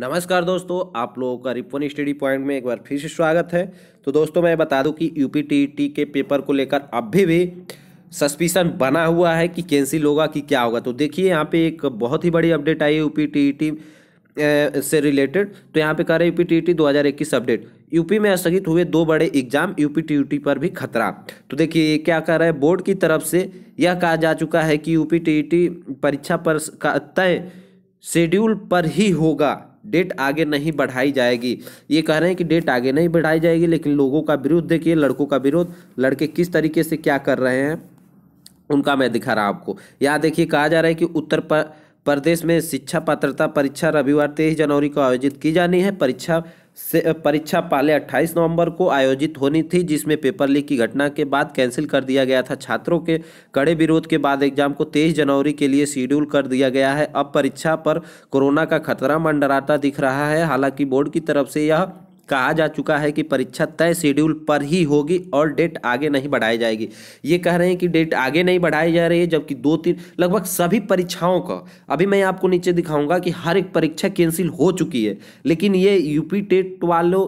नमस्कार दोस्तों आप लोगों का रिपोन स्टडी पॉइंट में एक बार फिर से स्वागत है तो दोस्तों मैं बता दूं कि यू पी e के पेपर को लेकर अभी भी सस्पिशन बना हुआ है कि कैंसिल होगा कि क्या होगा तो देखिए यहाँ पे एक बहुत ही बड़ी अपडेट आई है यू पी e से रिलेटेड तो यहाँ पे कह रहे यू पी e दो हज़ार इक्कीस अपडेट यूपी में स्थगित हुए दो बड़े एग्जाम यूपी टी पर भी खतरा तो देखिए ये क्या कह रहा है बोर्ड की तरफ से यह कहा जा चुका है कि यूपी टी परीक्षा पर का तय शेड्यूल पर ही होगा डेट आगे नहीं बढ़ाई जाएगी ये कह रहे हैं कि डेट आगे नहीं बढ़ाई जाएगी लेकिन लोगों का विरोध देखिए लड़कों का विरोध लड़के किस तरीके से क्या कर रहे हैं उनका मैं दिखा रहा आपको यहाँ देखिए कहा जा रहा है कि उत्तर पर प्रदेश में शिक्षा पात्रता परीक्षा रविवार तेईस जनवरी को आयोजित की जानी है परीक्षा से परीक्षा पहले 28 नवंबर को आयोजित होनी थी जिसमें पेपर लीक की घटना के बाद कैंसिल कर दिया गया था छात्रों के कड़े विरोध के बाद एग्जाम को 23 जनवरी के लिए शेड्यूल कर दिया गया है अब परीक्षा पर कोरोना का खतरा मंडराता दिख रहा है हालांकि बोर्ड की तरफ से यह कहा जा चुका है कि परीक्षा तय शेड्यूल पर ही होगी और डेट आगे नहीं बढ़ाई जाएगी ये कह रहे हैं कि डेट आगे नहीं बढ़ाई जा रही है जबकि दो तीन लगभग सभी परीक्षाओं का अभी मैं आपको नीचे दिखाऊंगा कि हर एक परीक्षा कैंसिल हो चुकी है लेकिन ये यूपी टेट वालों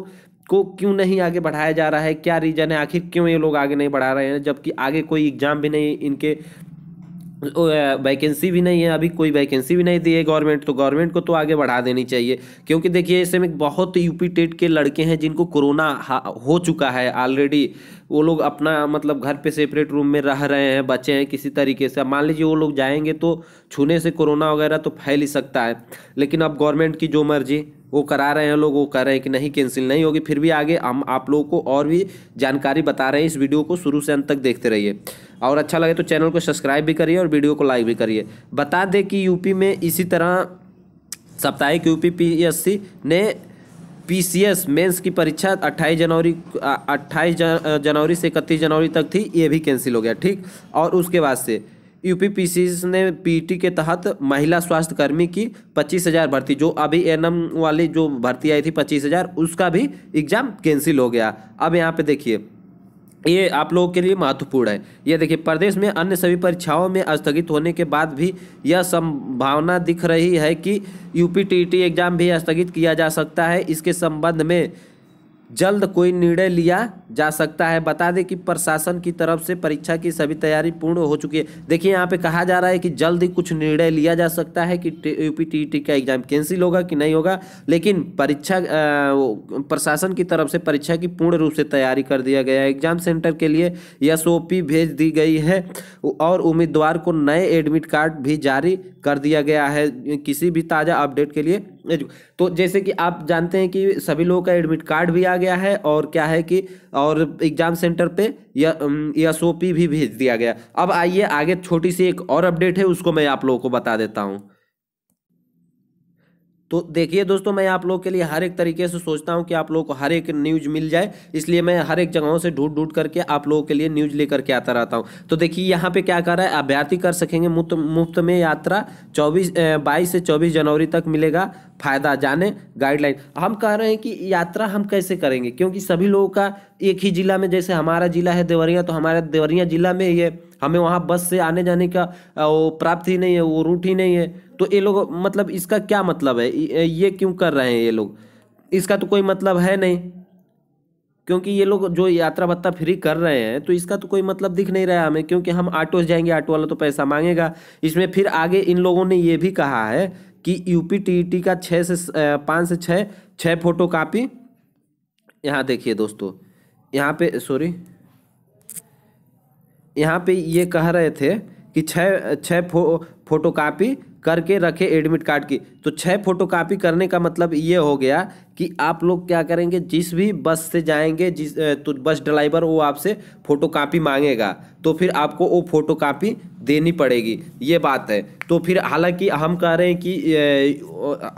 को क्यों नहीं आगे बढ़ाया जा रहा है क्या रीज़न है आखिर क्यों ये लोग आगे नहीं बढ़ा रहे हैं जबकि आगे कोई एग्ज़ाम भी नहीं इनके वैकेंसी तो, भी नहीं है अभी कोई वैकेंसी भी नहीं दी है गवर्नमेंट तो गवर्नमेंट को तो आगे बढ़ा देनी चाहिए क्योंकि देखिए ऐसे में बहुत यूपी टेट के लड़के हैं जिनको कोरोना हो चुका है ऑलरेडी वो लोग अपना मतलब घर पे सेपरेट रूम में रह रहे हैं बचे हैं किसी तरीके से मान लीजिए वो लोग जाएंगे तो छूने से कोरोना वगैरह तो फैल ही सकता है लेकिन अब गवर्नमेंट की जो मर्जी वो करा रहे हैं लोग वो कह रहे हैं कि नहीं कैंसिल नहीं होगी फिर भी आगे हम आप लोगों को और भी जानकारी बता रहे हैं इस वीडियो को शुरू से अंत तक देखते रहिए और अच्छा लगे तो चैनल को सब्सक्राइब भी करिए और वीडियो को लाइक भी करिए बता दें कि यूपी में इसी तरह साप्ताहिक यूपी पीएससी ने पीसीएस मेंस की परीक्षा 28 जनवरी 28 जनवरी से इकतीस जनवरी तक थी ये भी कैंसिल हो गया ठीक और उसके बाद से यूपी एस ने पीटी के तहत महिला स्वास्थ्यकर्मी की पच्चीस हज़ार भर्ती जो अभी एनएम वाली जो भर्ती आई थी पच्चीस हज़ार उसका भी एग्ज़ाम कैंसिल हो गया अब यहाँ पे देखिए ये आप लोगों के लिए महत्वपूर्ण है ये देखिए प्रदेश में अन्य सभी परीक्षाओं में स्थगित होने के बाद भी यह संभावना दिख रही है कि यूपीटीटी एग्जाम भी स्थगित किया जा सकता है इसके संबंध में जल्द कोई निर्णय लिया जा सकता है बता दें कि प्रशासन की तरफ से परीक्षा की सभी तैयारी पूर्ण हो चुकी है देखिए यहाँ पे कहा जा रहा है कि जल्द ही कुछ निर्णय लिया जा सकता है कि यू पी का एग्जाम कैंसिल होगा कि नहीं होगा लेकिन परीक्षा प्रशासन की तरफ से परीक्षा की पूर्ण रूप से तैयारी कर दिया गया है एग्जाम सेंटर के लिए एस भेज दी गई है और उम्मीदवार को नए एडमिट कार्ड भी जारी कर दिया गया है किसी भी ताज़ा अपडेट के लिए तो जैसे कि आप जानते हैं कि सभी लोगों का एडमिट कार्ड भी आ गया है और क्या है कि और एग्जाम सेंटर पे एस ओ पी भी भेज दिया गया अब आइए आगे छोटी सी एक और अपडेट है उसको मैं आप लोगों को बता देता हूँ तो देखिए दोस्तों मैं आप लोग के लिए हर एक तरीके से सोचता हूँ कि आप लोगों को हर एक न्यूज मिल जाए इसलिए मैं हर एक जगहों से ढूंढ ढूंढ करके आप लोगों के लिए न्यूज लेकर के आता रहता हूँ तो देखिए यहाँ पे क्या कर रहा है अभ्यर्थी कर सकेंगे मुफ्त मुफ्त में यात्रा चौबीस बाईस से चौबीस जनवरी तक मिलेगा फायदा जाने गाइडलाइन हम कह रहे हैं कि यात्रा हम कैसे करेंगे क्योंकि सभी लोगों का एक ही जिला में जैसे हमारा जिला है देवरिया तो हमारे देवरिया जिला में ये हमें वहाँ बस से आने जाने का वो प्राप्त ही नहीं है वो रूट ही नहीं है तो ये लोग मतलब इसका क्या मतलब है ये क्यों कर रहे हैं ये लोग इसका तो कोई मतलब है नहीं क्योंकि ये लोग जो यात्रा भत्ता फ्री कर रहे हैं तो इसका तो कोई मतलब दिख नहीं रहा हमें क्योंकि हम ऑटो से जाएंगे ऑटो वाला तो पैसा मांगेगा इसमें फिर आगे इन लोगों ने ये भी कहा है कि यूपी टी e का छः से पाँच से छः छः फोटो कापी यहाँ देखिए दोस्तों यहाँ पे सॉरी यहाँ पे ये कह रहे थे कि छः छः फो, फोटो कापी करके रखे एडमिट कार्ड की तो छह फोटोकॉपी करने का मतलब ये हो गया कि आप लोग क्या करेंगे जिस भी बस से जाएंगे जिस तो बस ड्राइवर वो आपसे फ़ोटो कापी मांगेगा तो फिर आपको वो फ़ोटो कापी देनी पड़ेगी ये बात है तो फिर हालांकि हम कह रहे हैं कि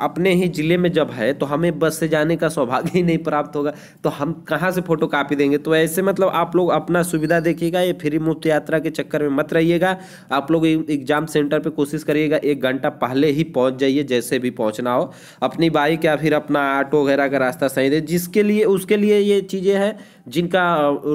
अपने ही ज़िले में जब है तो हमें बस से जाने का सौभाग्य ही नहीं प्राप्त होगा तो हम कहाँ से फ़ोटो कापी देंगे तो ऐसे मतलब आप लोग अपना सुविधा देखिएगा ये फ्री मुफ्त यात्रा के चक्कर में मत रहिएगा आप लोग एग्ज़ाम सेंटर पर कोशिश करिएगा एक घंटा पहले ही पहुँच जाइए जैसे भी पहुँचना हो अपनी बाइक या फिर अपना ऑटो वगैरह का रास्ता सही दे जिसके लिए उसके लिए ये चीज़ें हैं जिनका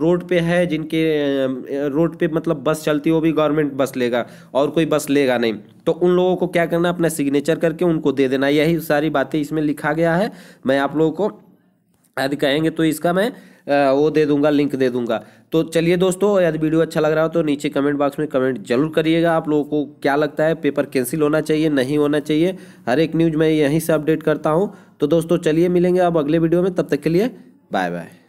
रोड पे है जिनके रोड पे मतलब बस चलती है वो भी गवर्नमेंट बस लेगा और कोई बस लेगा नहीं तो उन लोगों को क्या करना अपना सिग्नेचर करके उनको दे देना यही सारी बातें इसमें लिखा गया है मैं आप लोगों को यदि कहेंगे तो इसका मैं वो दे दूंगा लिंक दे दूंगा तो चलिए दोस्तों यदि वीडियो अच्छा लग रहा हो तो नीचे कमेंट बॉक्स में कमेंट जरूर करिएगा आप लोगों को क्या लगता है पेपर कैंसिल होना चाहिए नहीं होना चाहिए हर एक न्यूज़ मैं यहीं से अपडेट करता हूँ तो दोस्तों चलिए मिलेंगे आप अगले वीडियो में तब तक के लिए बाय बाय